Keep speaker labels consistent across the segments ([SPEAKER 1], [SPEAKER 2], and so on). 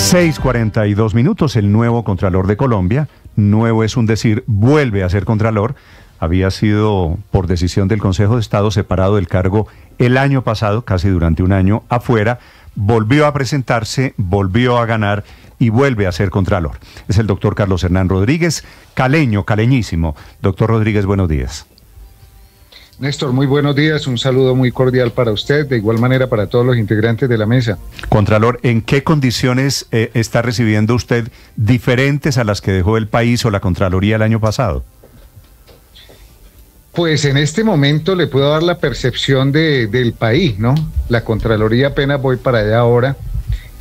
[SPEAKER 1] 6.42 minutos, el nuevo Contralor de Colombia, nuevo es un decir, vuelve a ser Contralor, había sido por decisión del Consejo de Estado separado del cargo el año pasado, casi durante un año afuera, volvió a presentarse, volvió a ganar y vuelve a ser Contralor. Es el doctor Carlos Hernán Rodríguez, caleño, caleñísimo. Doctor Rodríguez, buenos días.
[SPEAKER 2] Néstor, muy buenos días, un saludo muy cordial para usted, de igual manera para todos los integrantes
[SPEAKER 1] de la mesa. Contralor, ¿en qué condiciones eh, está recibiendo usted diferentes a las que dejó el país o la Contraloría el año pasado?
[SPEAKER 2] Pues en este momento le puedo dar la percepción del país, ¿no? La Contraloría apenas voy para allá ahora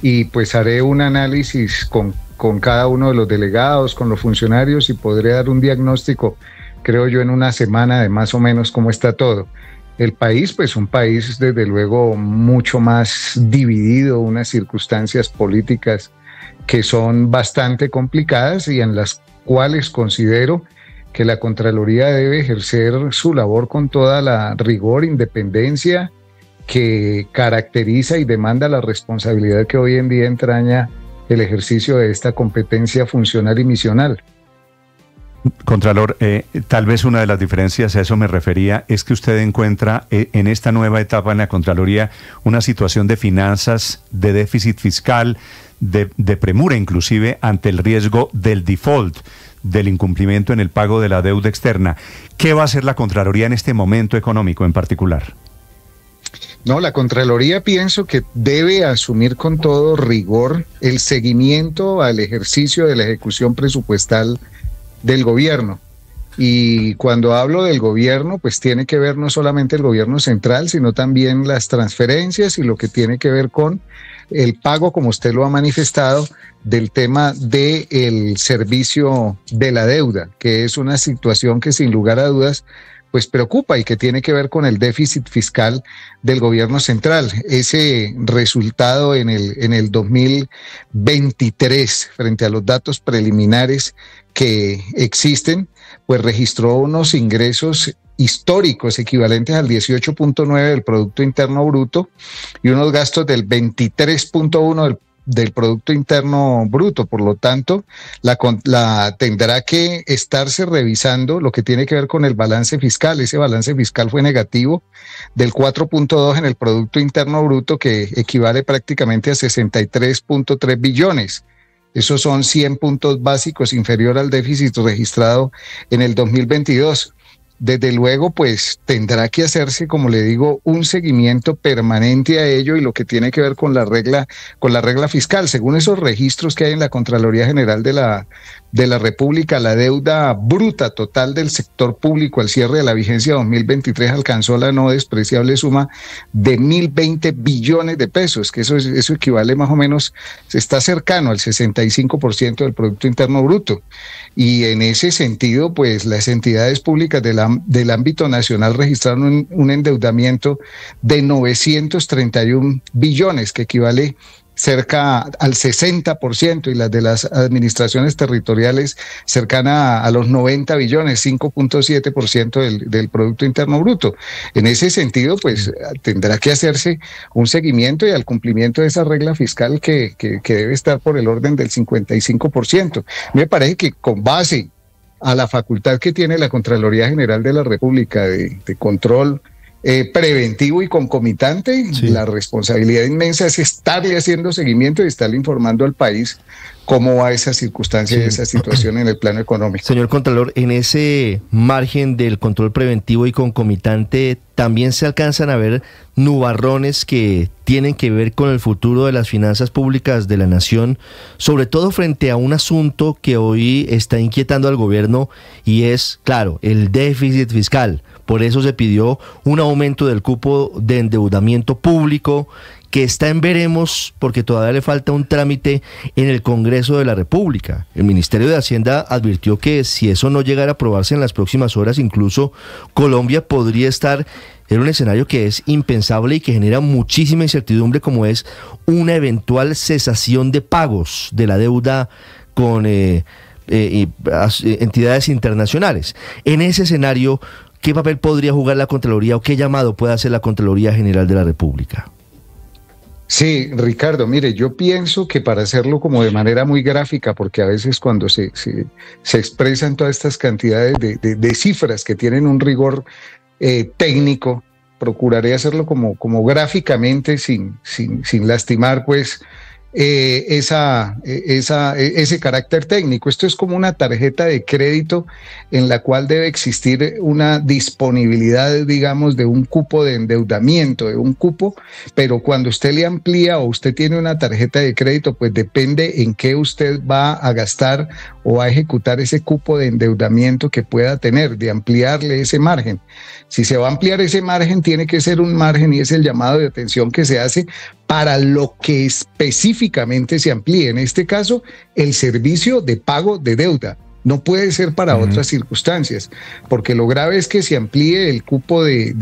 [SPEAKER 2] y pues haré un análisis con, con cada uno de los delegados, con los funcionarios y podré dar un diagnóstico creo yo, en una semana de más o menos cómo está todo. El país, pues un país desde luego mucho más dividido, unas circunstancias políticas que son bastante complicadas y en las cuales considero que la Contraloría debe ejercer su labor con toda la rigor, independencia que caracteriza y demanda la responsabilidad que hoy en día entraña el ejercicio de esta competencia funcional
[SPEAKER 1] y misional. Contralor, eh, tal vez una de las diferencias, a eso me refería, es que usted encuentra eh, en esta nueva etapa en la Contraloría una situación de finanzas, de déficit fiscal, de, de premura inclusive ante el riesgo del default, del incumplimiento en el pago de la deuda externa. ¿Qué va a hacer la Contraloría en este momento económico en particular?
[SPEAKER 2] No, la Contraloría pienso que debe asumir con todo rigor el seguimiento al ejercicio de la ejecución presupuestal del gobierno. Y cuando hablo del gobierno, pues tiene que ver no solamente el gobierno central, sino también las transferencias y lo que tiene que ver con el pago, como usted lo ha manifestado, del tema del el servicio de la deuda, que es una situación que sin lugar a dudas pues preocupa y que tiene que ver con el déficit fiscal del gobierno central. Ese resultado en el, en el 2023 frente a los datos preliminares que existen, pues registró unos ingresos históricos equivalentes al 18.9 del Producto Interno Bruto y unos gastos del 23.1 del del Producto Interno Bruto. Por lo tanto, la, tendrá que estarse revisando lo que tiene que ver con el balance fiscal. Ese balance fiscal fue negativo del 4.2 en el Producto Interno Bruto, que equivale prácticamente a 63.3 billones. Esos son 100 puntos básicos inferior al déficit registrado en el 2022 desde luego, pues tendrá que hacerse, como le digo, un seguimiento permanente a ello y lo que tiene que ver con la regla, con la regla fiscal, según esos registros que hay en la Contraloría General de la, de la República, la deuda bruta total del sector público al cierre de la vigencia 2023 alcanzó la no despreciable suma de 1.020 billones de pesos, que eso, eso equivale más o menos, está cercano al 65% del Producto Interno Bruto. Y en ese sentido, pues las entidades públicas del, ámbito nacional registraron un, endeudamiento de 931 billones, que equivale cerca al 60% y las de las administraciones territoriales cercana a, los 90 billones, 5.7% del, del Producto Interno Bruto. En ese sentido, pues mm. tendrá que hacerse un seguimiento y al cumplimiento de esa regla fiscal que, que, debe estar por el orden del 55%. Me parece que con base a la facultad que tiene la Contraloría General de la República de control eh, preventivo y concomitante. La responsabilidad inmensa es estarle haciendo seguimiento y estarle informando al país cómo va esa circunstancia y esa situación en el plano económico.
[SPEAKER 3] Señor Contralor, en ese margen del control preventivo y concomitante, también se alcanzan a ver nubarrones que tienen que ver con el futuro de las finanzas públicas de la nación, sobre todo frente a un asunto que hoy está inquietando al gobierno y es, claro, el déficit fiscal. Por eso se pidió un aumento del cupo de endeudamiento público que está en veremos porque todavía le falta un trámite en el Congreso de la República. El Ministerio de Hacienda advirtió que si eso no llegara a aprobarse en las próximas horas, incluso Colombia podría estar en un escenario que es impensable y que genera muchísima incertidumbre como es una eventual cesación de pagos de la deuda con eh, eh, eh, entidades internacionales. En ese escenario, ¿qué papel podría jugar la Contraloría o qué llamado puede hacer la Contraloría General de la República?
[SPEAKER 2] Sí, Ricardo, mire, yo pienso que para hacerlo como de manera muy gráfica, porque a veces cuando se, se, expresan todas estas cantidades de, cifras que tienen un rigor eh, técnico, procuraré hacerlo como, como gráficamente sin, sin, sin lastimar pues eh, e, e, ese carácter técnico. Esto es como una tarjeta de crédito en la cual debe existir una disponibilidad, digamos, de un cupo de endeudamiento, de un cupo, pero cuando usted le amplía o usted tiene una tarjeta de crédito, pues depende en qué usted va a gastar o a ejecutar ese cupo de endeudamiento que pueda tener, de ampliarle ese margen. Si se va a ampliar ese margen, tiene que ser un margen y es el llamado de atención que se hace para lo que específicamente se amplíe. en este caso, el servicio de pago de deuda. No puede ser para otras circunstancias, porque lo grave es que se amplíe el cupo de,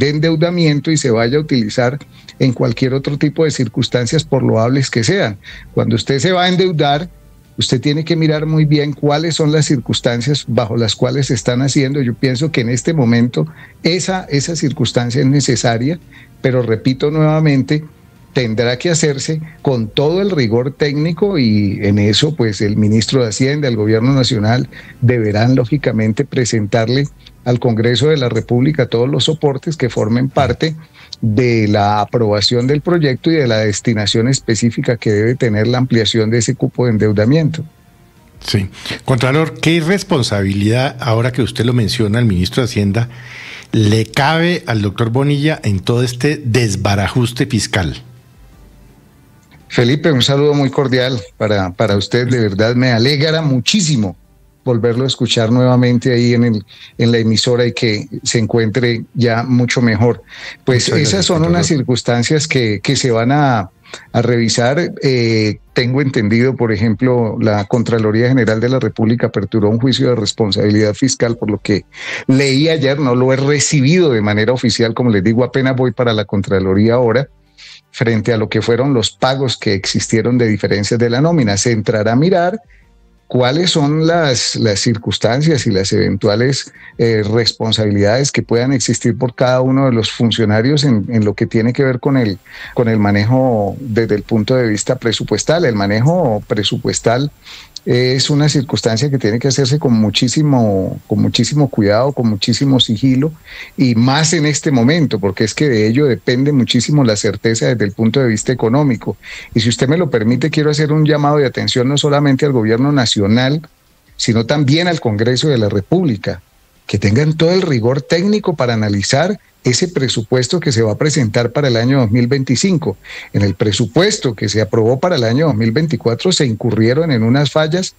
[SPEAKER 2] endeudamiento y se vaya a utilizar en cualquier otro tipo de circunstancias, por loables que sean. Cuando usted se va a endeudar, usted tiene que mirar muy bien cuáles son las circunstancias bajo las cuales se están haciendo. Yo pienso que en este momento esa circunstancia es necesaria, pero repito nuevamente, tendrá que hacerse con todo el rigor técnico y en eso pues el ministro de Hacienda, el gobierno nacional deberán lógicamente presentarle al Congreso de la República todos los soportes que formen parte de la aprobación del proyecto y de la destinación específica que debe tener la ampliación de ese cupo de endeudamiento. Sí. Contralor, ¿qué responsabilidad, ahora que usted lo menciona al ministro de Hacienda, le cabe al doctor Bonilla en todo este desbarajuste fiscal? Felipe, un saludo muy cordial para, para usted. De verdad me alegra muchísimo volverlo a escuchar nuevamente ahí en, el, en la emisora y que se encuentre ya mucho mejor. Pues esas son unas circunstancias que, se van a, a revisar. Eh, tengo entendido, por ejemplo, la Contraloría General de la República aperturó un juicio de responsabilidad fiscal, por lo que leí ayer, no lo he recibido de manera oficial, como les digo, apenas voy para la Contraloría ahora frente a lo que fueron los pagos que existieron de diferencias de la nómina. Se entrará a mirar cuáles son las, las circunstancias y las eventuales eh, responsabilidades que puedan existir por cada uno de los funcionarios en, lo que tiene que ver con el, con el manejo desde el punto de vista presupuestal. El manejo presupuestal es una circunstancia que tiene que hacerse con muchísimo, con muchísimo cuidado, con muchísimo sigilo y más en este momento, porque es que de ello depende muchísimo la certeza desde el punto de vista económico. Y si usted me lo permite, quiero hacer un llamado de atención no solamente al gobierno nacional, sino también al Congreso de la República, que tengan todo el rigor técnico para analizar ese presupuesto que se va a presentar para el año 2025. En el presupuesto que se aprobó para el año 2024 se incurrieron en unas fallas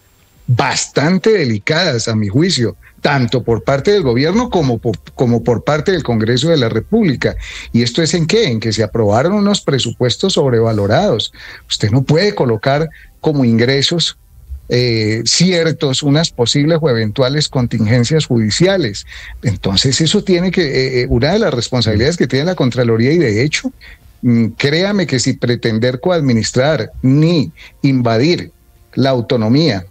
[SPEAKER 2] bastante delicadas, a mi juicio, tanto por parte del gobierno como por, como por parte del Congreso de la República. ¿Y esto es en qué? En que se aprobaron unos presupuestos sobrevalorados. Usted no puede colocar como ingresos eh, ciertos, unas posibles o eventuales contingencias judiciales. Entonces, eso tiene que, eh, eh, una de las responsabilidades que tiene la Contraloría y de hecho, mm, créame que si pretender coadministrar ni invadir la autonomía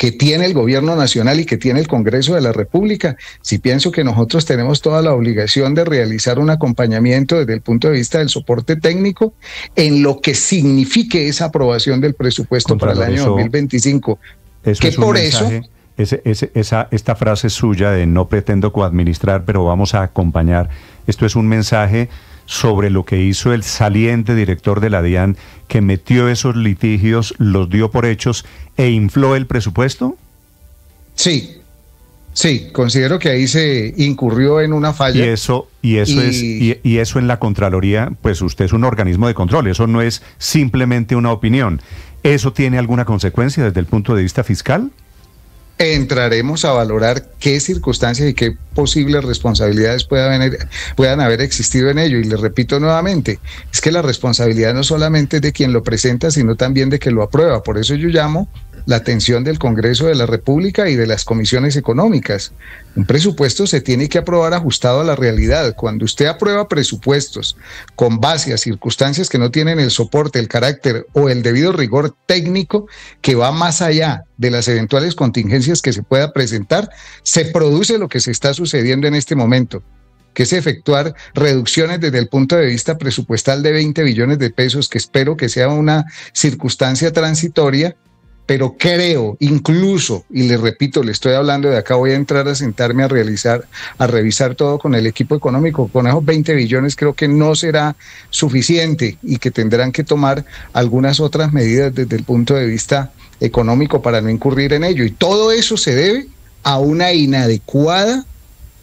[SPEAKER 2] que tiene el gobierno nacional y que tiene el Congreso de la República. Si pienso que nosotros tenemos toda la obligación de realizar un acompañamiento desde el punto de vista del soporte técnico en lo que signifique esa aprobación del presupuesto para el año 2025.
[SPEAKER 1] Eso que por eso... esa, esta frase suya de no pretendo coadministrar, pero vamos a acompañar, esto es un mensaje sobre lo que hizo el saliente director de la DIAN que metió esos litigios, los dio por hechos e infló el presupuesto? Sí, Sí, considero que ahí se incurrió en una falla. Y eso, y eso es, y, eso en la Contraloría, pues usted es un organismo de control, eso no es simplemente una opinión. ¿Eso tiene alguna consecuencia desde el punto de vista fiscal?
[SPEAKER 2] entraremos a valorar qué circunstancias y qué posibles responsabilidades puedan, puedan haber existido en ello. Y le repito nuevamente, es que la responsabilidad no solamente es de quien lo presenta, sino también de quien lo aprueba. Por eso yo llamo la atención del Congreso de la República y de las comisiones económicas. Un presupuesto se tiene que aprobar ajustado a la realidad. Cuando usted aprueba presupuestos con base a circunstancias que no tienen el soporte, el carácter o el debido rigor técnico que va más allá de las eventuales contingencias que se pueda presentar, se produce lo que se está sucediendo en este momento que es efectuar reducciones desde el punto de vista presupuestal de 20 billones de pesos, que espero que sea una circunstancia transitoria, pero creo incluso, y les repito, le estoy hablando de acá, voy a entrar a sentarme a realizar, a revisar todo con el equipo económico. Con esos 20 billones creo que no será suficiente y que tendrán que tomar algunas otras medidas desde el punto de vista económico para no incurrir en ello. Y todo eso se debe a una inadecuada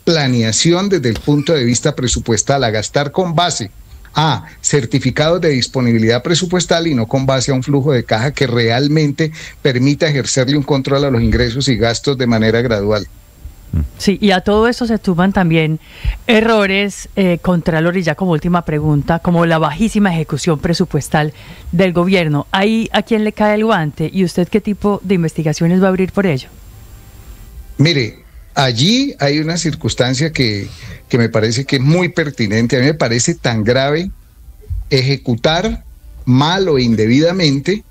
[SPEAKER 2] planeación desde el punto de vista presupuestal, a gastar con base a certificados de disponibilidad presupuestal y no con base a un flujo de caja que realmente permita ejercerle un control a los ingresos y gastos de manera gradual.
[SPEAKER 1] Sí, y a todo eso se suman también errores, contra eh, Contralor, y ya como última pregunta, como la bajísima ejecución presupuestal del gobierno. ¿Ahí a quién le cae el guante y usted qué tipo de investigaciones va a abrir por ello?
[SPEAKER 2] Mire, Allí hay una circunstancia que, me parece que es muy pertinente, a mí me parece tan grave ejecutar mal o indebidamente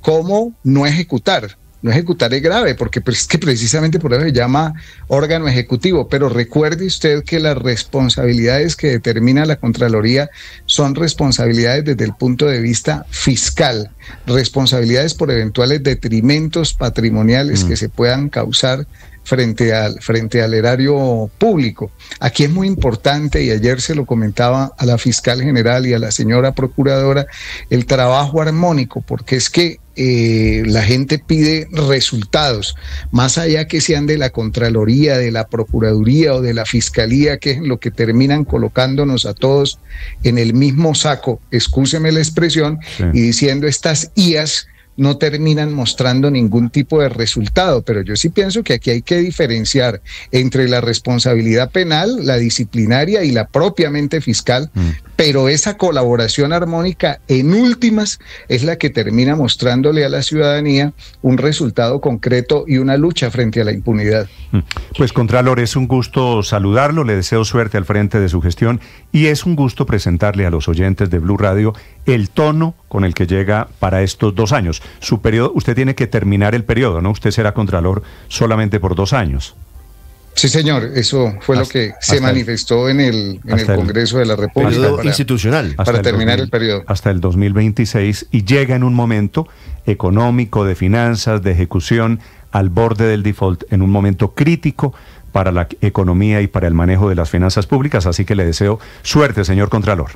[SPEAKER 2] como no ejecutar. No ejecutar es grave, porque pues, es que precisamente por eso se llama órgano ejecutivo, pero recuerde usted que las responsabilidades que determina la Contraloría son responsabilidades desde el punto de vista fiscal, responsabilidades por eventuales detrimentos patrimoniales que mm. se puedan causar frente al, frente al erario público. Aquí es muy importante, y ayer se lo comentaba a la fiscal general y a la señora procuradora, el trabajo armónico, porque es que eh, la gente pide resultados, más allá que sean de la Contraloría, de la Procuraduría o de la Fiscalía, que es lo que terminan colocándonos a todos en el mismo saco, excúseme la expresión, y diciendo estas IAS no terminan mostrando ningún tipo de resultado, pero yo sí pienso que aquí hay que diferenciar entre la responsabilidad penal, la disciplinaria y la propiamente fiscal, mm. pero esa colaboración armónica en últimas es la que termina mostrándole a la ciudadanía un resultado concreto y
[SPEAKER 1] una lucha frente a la impunidad. Mm. Pues Contralor, es un gusto saludarlo, le deseo suerte al frente de su gestión y es un gusto presentarle a los oyentes de Blue Radio el tono con el que llega para estos dos años. Su periodo, usted tiene que terminar el periodo, ¿no? Usted será contralor solamente por dos años.
[SPEAKER 2] Sí, señor, eso fue lo que se manifestó en el, Congreso de la República. Periodo
[SPEAKER 1] institucional. Para terminar el periodo. Hasta el 2026 y llega en un momento económico, de finanzas, de ejecución, al borde del default, en un momento crítico para la economía y para el manejo de las finanzas públicas. Así que le deseo suerte, señor Contralor.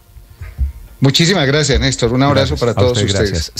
[SPEAKER 2] Muchísimas gracias, Néstor. Un abrazo para todos ustedes.